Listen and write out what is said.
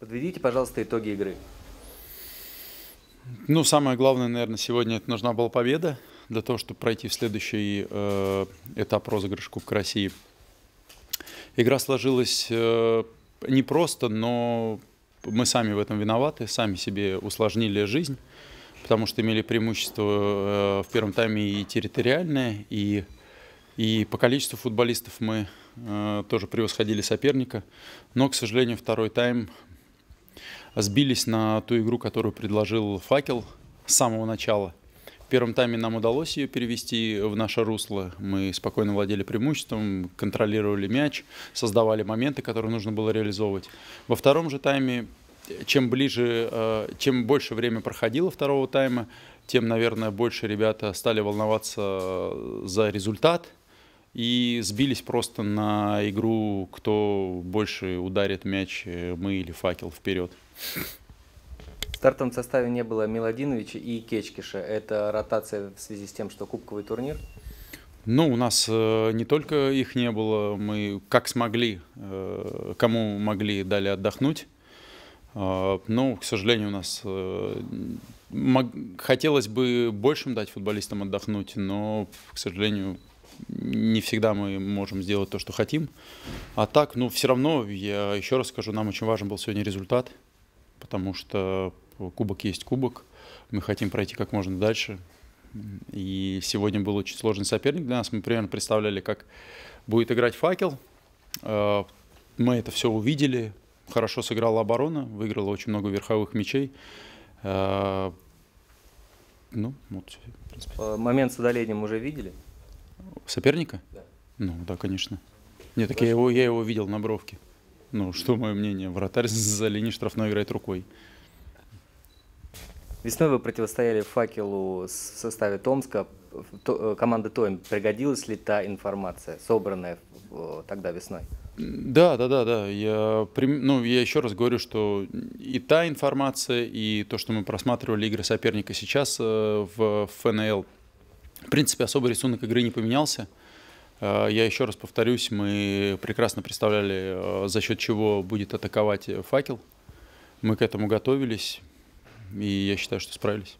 Подведите, пожалуйста, итоги игры. Ну, самое главное, наверное, сегодня это нужна была победа для того, чтобы пройти в следующий э, этап розыгрыша Кубка России. Игра сложилась э, непросто, но мы сами в этом виноваты, сами себе усложнили жизнь, потому что имели преимущество э, в первом тайме и территориальное, и, и по количеству футболистов мы э, тоже превосходили соперника. Но, к сожалению, второй тайм сбились на ту игру, которую предложил «Факел» с самого начала. В первом тайме нам удалось ее перевести в наше русло. Мы спокойно владели преимуществом, контролировали мяч, создавали моменты, которые нужно было реализовывать. Во втором же тайме, чем ближе, э, чем больше время проходило второго тайма, тем, наверное, больше ребята стали волноваться за результат – и сбились просто на игру, кто больше ударит мяч, э, мы или факел вперед. В стартовом составе не было Миладиновича и Кечкиша. Это ротация в связи с тем, что кубковый турнир? Ну, у нас э, не только их не было, мы как смогли, э, кому могли, дали отдохнуть. Э, но, к сожалению, у нас э, хотелось бы большим дать футболистам отдохнуть, но, к сожалению, не всегда мы можем сделать то, что хотим. А так, ну, все равно, я еще раз скажу, нам очень важен был сегодня результат, потому что кубок есть кубок, мы хотим пройти как можно дальше. И сегодня был очень сложный соперник для нас. Мы примерно представляли, как будет играть факел. А, мы это все увидели. Хорошо сыграла оборона, выиграла очень много верховых мячей. А, ну, вот. Э, момент с удалением уже видели? Соперника? Да. Ну, да, конечно. Нет, так я его, я его видел на бровке. Ну, что мое мнение? Вратарь за линией штрафной играет рукой. Весной вы противостояли факелу в составе Томска. То, э, команды Тоем пригодилась ли та информация, собранная тогда весной? Да, да, да, да. Я, ну, я еще раз говорю, что и та информация, и то, что мы просматривали игры соперника сейчас э, в ФНЛ в принципе, особо рисунок игры не поменялся. Э, я еще раз повторюсь, мы прекрасно представляли, э, за счет чего будет атаковать э, факел. Мы к этому готовились, и я считаю, что справились.